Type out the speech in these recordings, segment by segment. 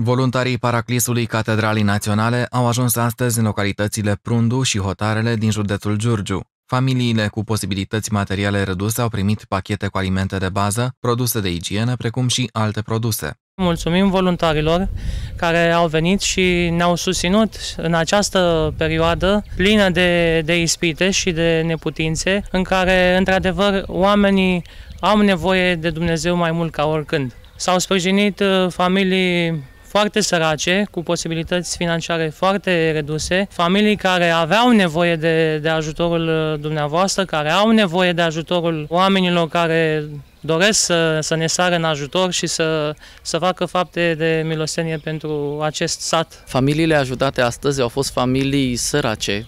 Voluntarii Paraclisului Catedralii Naționale au ajuns astăzi în localitățile Prundu și Hotarele din județul Giurgiu. Familiile cu posibilități materiale reduse au primit pachete cu alimente de bază, produse de igienă, precum și alte produse. Mulțumim voluntarilor care au venit și ne-au susținut în această perioadă plină de, de ispite și de neputințe, în care, într-adevăr, oamenii au nevoie de Dumnezeu mai mult ca oricând. S-au sprijinit uh, familii foarte sărace, cu posibilități financiare foarte reduse, familii care aveau nevoie de, de ajutorul uh, dumneavoastră, care au nevoie de ajutorul oamenilor care doresc să, să ne sară în ajutor și să, să facă fapte de milosenie pentru acest sat. Familiile ajutate astăzi au fost familii sărace,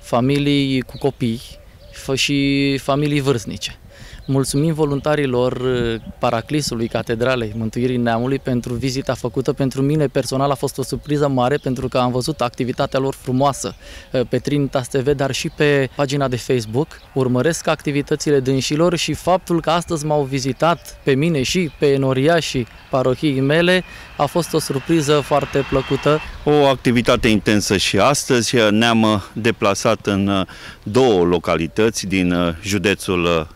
familii cu copii și familii vârstnice. Mulțumim voluntarilor uh, Paraclisului Catedralei Mântuirii Neamului pentru vizita făcută. Pentru mine personal a fost o surpriză mare pentru că am văzut activitatea lor frumoasă uh, pe Trinitas TV, dar și pe pagina de Facebook. Urmăresc activitățile dânșilor și faptul că astăzi m-au vizitat pe mine și pe și parohiei mele a fost o surpriză foarte plăcută. O activitate intensă și astăzi ne-am deplasat în uh, două localități din județul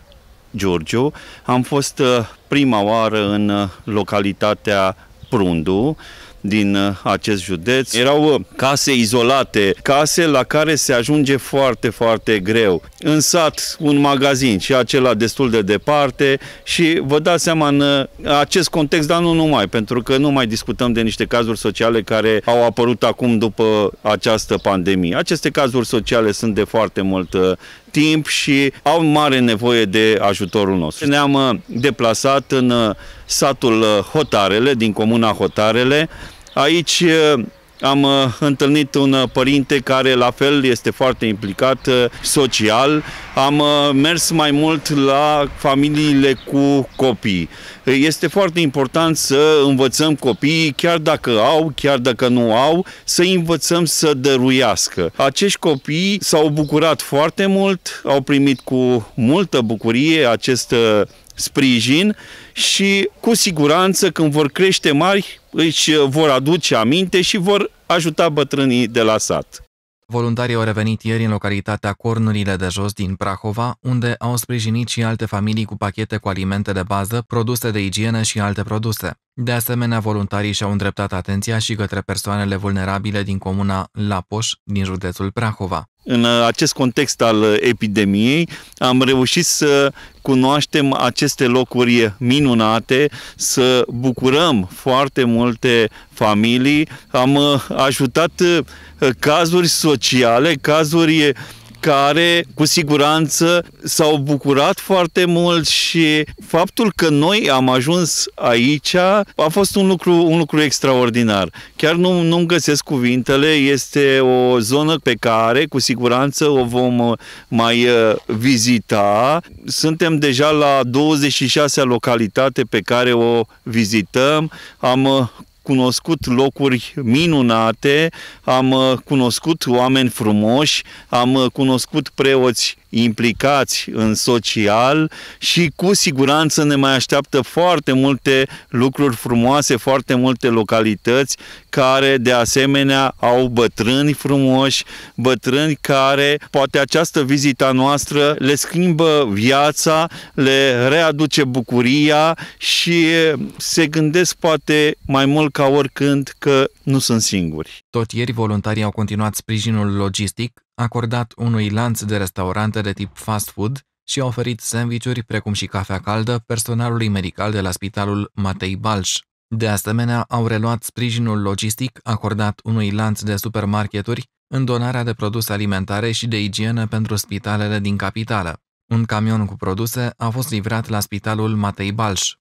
Giurgiu. Am fost uh, prima oară în uh, localitatea Prundu, din uh, acest județ. Erau uh, case izolate, case la care se ajunge foarte, foarte greu. În sat, un magazin și acela destul de departe și vă dați seama în uh, acest context, dar nu numai, pentru că nu mai discutăm de niște cazuri sociale care au apărut acum după această pandemie. Aceste cazuri sociale sunt de foarte mult timp și au mare nevoie de ajutorul nostru. Ne-am deplasat în satul Hotarele, din comuna Hotarele, Aici uh, am uh, întâlnit un uh, părinte care la fel este foarte implicat social. Am mers mai mult la familiile cu copii. Este foarte important să învățăm copiii, chiar dacă au, chiar dacă nu au, să învățăm să dăruiască. Acești copii s-au bucurat foarte mult, au primit cu multă bucurie acest sprijin și cu siguranță când vor crește mari își vor aduce aminte și vor ajuta bătrânii de la sat. Voluntarii au revenit ieri în localitatea Cornurile de Jos din Prahova, unde au sprijinit și alte familii cu pachete cu alimente de bază, produse de igienă și alte produse. De asemenea, voluntarii și-au îndreptat atenția și către persoanele vulnerabile din comuna Lapoș, din județul Prahova. În uh, acest context al uh, epidemiei am reușit să cunoaștem aceste locuri minunate, să bucurăm foarte multe familii. Am uh, ajutat cazuri sociale, cazuri care cu siguranță s-au bucurat foarte mult și faptul că noi am ajuns aici a fost un lucru, un lucru extraordinar. Chiar nu, nu-mi găsesc cuvintele, este o zonă pe care cu siguranță o vom uh, mai uh, vizita. Suntem deja la 26-a localitate pe care o vizităm. Am uh, cunoscut locuri minunate, am uh, cunoscut oameni frumoși, am uh, cunoscut preoți implicați în social și cu siguranță ne mai așteaptă foarte multe lucruri frumoase, foarte multe localități care de asemenea au bătrâni frumoși, bătrâni care poate această vizita noastră le schimbă viața, le readuce bucuria și se gândesc poate mai mult ca oricând că nu sunt singuri. Tot ieri, voluntarii au continuat sprijinul logistic, acordat unui lanț de restaurante de tip fast food și au oferit sandvișuri precum și cafea caldă personalului medical de la Spitalul Matei Balș. De asemenea, au reluat sprijinul logistic acordat unui lanț de supermarketuri în donarea de produse alimentare și de igienă pentru spitalele din capitală. Un camion cu produse a fost livrat la spitalul Matei Balș.